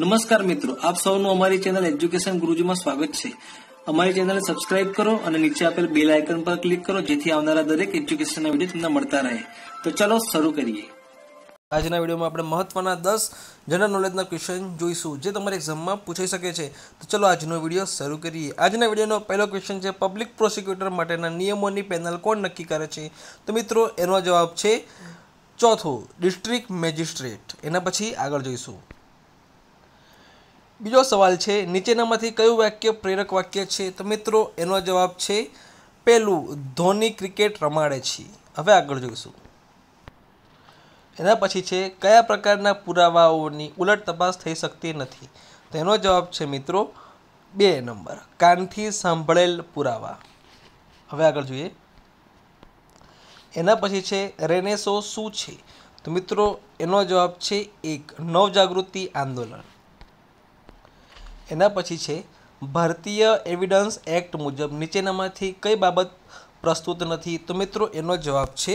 નમસ્કાર મિત્રો આપ સૌનું અમારી ચેનલ એજ્યુકેશન ગુરુજીમાં સ્વાગત છે અમારી ચેનલને સબસ્ક્રાઇબ કરો અને નીચે આપેલ બેલ આઇકન પર ક્લિક કરો જેથી આવનારા દરેક એજ્યુકેશનના વિડીયો તમને મળતા રહે તો ચાલો શરૂ કરીએ આજના વિડીયોમાં આપણે મહત્ત્વના દસ જનરલ નોલેજના ક્વેશ્ચન જોઈશું જે તમારે એક્ઝામમાં પૂછાઈ શકે છે તો ચલો આજનો વિડીયો શરૂ કરીએ આજના વિડીયોનો પહેલો ક્વેશ્ચન છે પબ્લિક પ્રોસિક્યુટર માટેના નિયમોની પેનલ કોણ નક્કી કરે છે તો મિત્રો એનો જવાબ છે ચોથો ડિસ્ટ્રિક્ટ મેજિસ્ટ્રેટ એના પછી આગળ જોઈશું બીજો સવાલ છે નીચેનામાંથી કયું વાક્ય પ્રેરક વાક્ય છે તો મિત્રો એનો જવાબ છે પહેલું ધોની ક્રિકેટ રમાડે છે હવે આગળ જોઈશું એના પછી છે કયા પ્રકારના પુરાવાઓની ઉલટ તપાસ થઈ શકતી નથી તો એનો જવાબ છે મિત્રો બે નંબર કાનથી સાંભળેલ પુરાવા હવે આગળ જોઈએ એના પછી છે રેનેસો શું છે તો મિત્રો એનો જવાબ છે એક નવજાગૃતિ આંદોલન એના પછી છે ભારતીય એવિડન્સ એક્ટ મુજબ નીચેનામાંથી કઈ બાબત પ્રસ્તુત નથી તો મિત્રો એનો જવાબ છે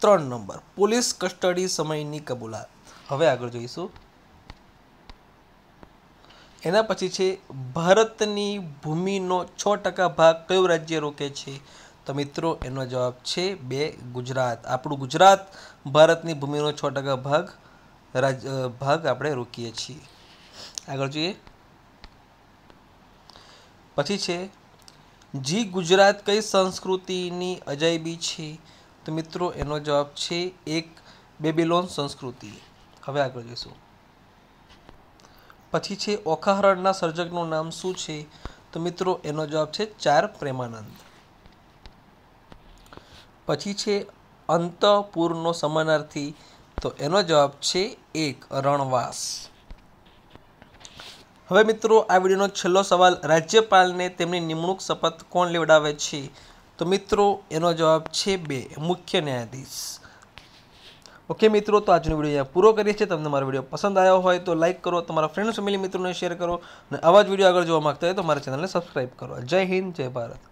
ત્રણ નંબર પોલીસ કસ્ટડી સમયની કબૂલાત હવે આગળ જોઈશું એના પછી છે ભારતની ભૂમિનો છ ટકા ભાગ કયું રાજ્ય રોકે છે તો મિત્રો એનો જવાબ છે બે ગુજરાત આપણું ગુજરાત ભારતની ભૂમિનો છ ટકા ભાગ રાજ ભાગ આપણે રોકીએ છીએ આગળ જોઈએ પછી છે જી ગુજરાત કઈ સંસ્કૃતિની અજાયબી છે તો મિત્રો એનો જવાબ છે એક બેબીલોન સંસ્કૃતિ હવે આગળ જઈશું પછી છે ઓખાહરણના સર્જકનું નામ શું છે તો મિત્રો એનો જવાબ છે ચાર પ્રેમાનંદ પછી છે અંતપુરનો સમાનાર્થી તો એનો જવાબ છે એક રણવાસ હવે મિત્રો આ વિડીયોનો છેલ્લો સવાલ રાજ્યપાલને તેમની નિમણૂક શપથ કોણ લેવડાવે છે તો મિત્રો એનો જવાબ છે બે મુખ્ય ન્યાયાધીશ ઓકે મિત્રો તો આજનો વિડીયો અહીંયા પૂરો કરીએ છીએ તમને મારો વિડીયો પસંદ આવ્યો હોય તો લાઇક કરો તમારા ફ્રેન્ડ ફેમિલી મિત્રોને શેર કરો અને આવા જ વિડીયો આગળ જોવા માગતા હોય તો મારા ચેનલને સબસ્ક્રાઈબ કરો જય હિન્દ જય ભારત